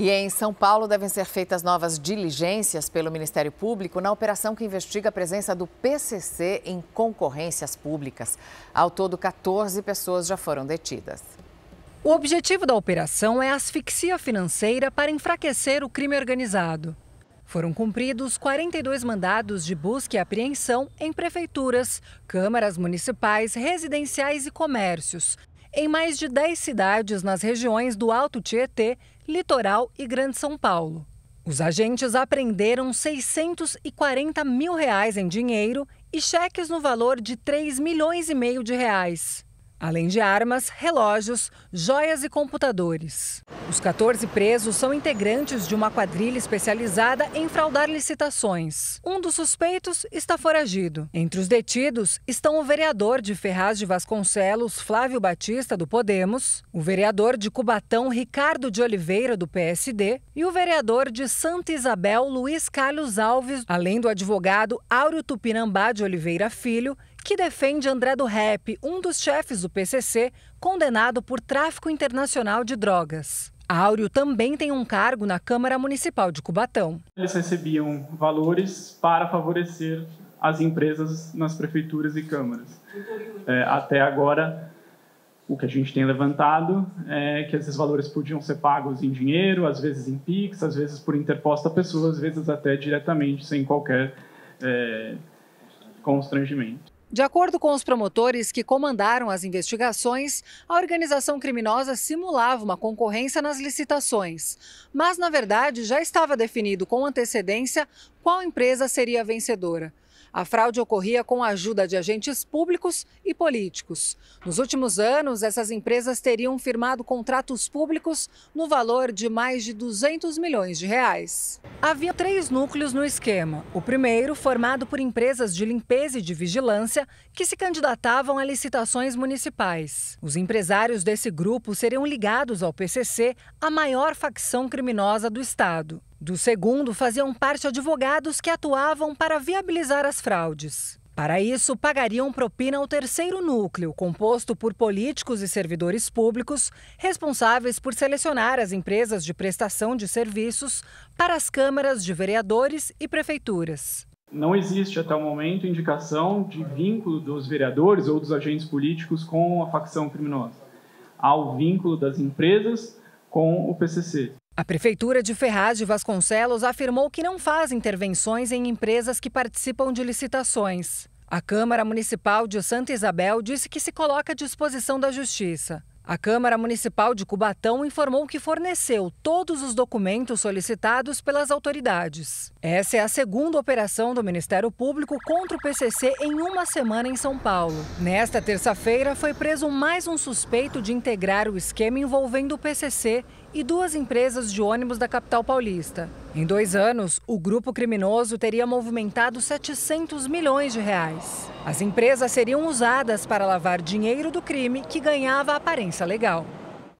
E em São Paulo devem ser feitas novas diligências pelo Ministério Público na operação que investiga a presença do PCC em concorrências públicas. Ao todo, 14 pessoas já foram detidas. O objetivo da operação é asfixia financeira para enfraquecer o crime organizado. Foram cumpridos 42 mandados de busca e apreensão em prefeituras, câmaras municipais, residenciais e comércios, em mais de 10 cidades nas regiões do Alto Tietê, Litoral e Grande São Paulo. Os agentes apreenderam 640 mil reais em dinheiro e cheques no valor de 3 milhões e meio de reais além de armas, relógios, joias e computadores. Os 14 presos são integrantes de uma quadrilha especializada em fraudar licitações. Um dos suspeitos está foragido. Entre os detidos estão o vereador de Ferraz de Vasconcelos, Flávio Batista, do Podemos, o vereador de Cubatão, Ricardo de Oliveira, do PSD, e o vereador de Santa Isabel, Luiz Carlos Alves, além do advogado Áureo Tupinambá de Oliveira Filho que defende André do Rep, um dos chefes do PCC, condenado por tráfico internacional de drogas. Áureo também tem um cargo na Câmara Municipal de Cubatão. Eles recebiam valores para favorecer as empresas nas prefeituras e câmaras. É, até agora, o que a gente tem levantado é que esses valores podiam ser pagos em dinheiro, às vezes em PIX, às vezes por interposta pessoa, às vezes até diretamente, sem qualquer é, constrangimento. De acordo com os promotores que comandaram as investigações, a organização criminosa simulava uma concorrência nas licitações. Mas, na verdade, já estava definido com antecedência qual empresa seria a vencedora. A fraude ocorria com a ajuda de agentes públicos e políticos. Nos últimos anos, essas empresas teriam firmado contratos públicos no valor de mais de 200 milhões de reais. Havia três núcleos no esquema. O primeiro, formado por empresas de limpeza e de vigilância, que se candidatavam a licitações municipais. Os empresários desse grupo seriam ligados ao PCC, a maior facção criminosa do Estado. Do segundo, faziam parte advogados que atuavam para viabilizar as fraudes. Para isso, pagariam propina ao terceiro núcleo, composto por políticos e servidores públicos, responsáveis por selecionar as empresas de prestação de serviços para as câmaras de vereadores e prefeituras. Não existe até o momento indicação de vínculo dos vereadores ou dos agentes políticos com a facção criminosa. Há o vínculo das empresas com o PCC. A Prefeitura de Ferraz de Vasconcelos afirmou que não faz intervenções em empresas que participam de licitações. A Câmara Municipal de Santa Isabel disse que se coloca à disposição da Justiça. A Câmara Municipal de Cubatão informou que forneceu todos os documentos solicitados pelas autoridades. Essa é a segunda operação do Ministério Público contra o PCC em uma semana em São Paulo. Nesta terça-feira, foi preso mais um suspeito de integrar o esquema envolvendo o PCC e duas empresas de ônibus da capital paulista. Em dois anos, o grupo criminoso teria movimentado 700 milhões de reais. As empresas seriam usadas para lavar dinheiro do crime que ganhava aparência legal.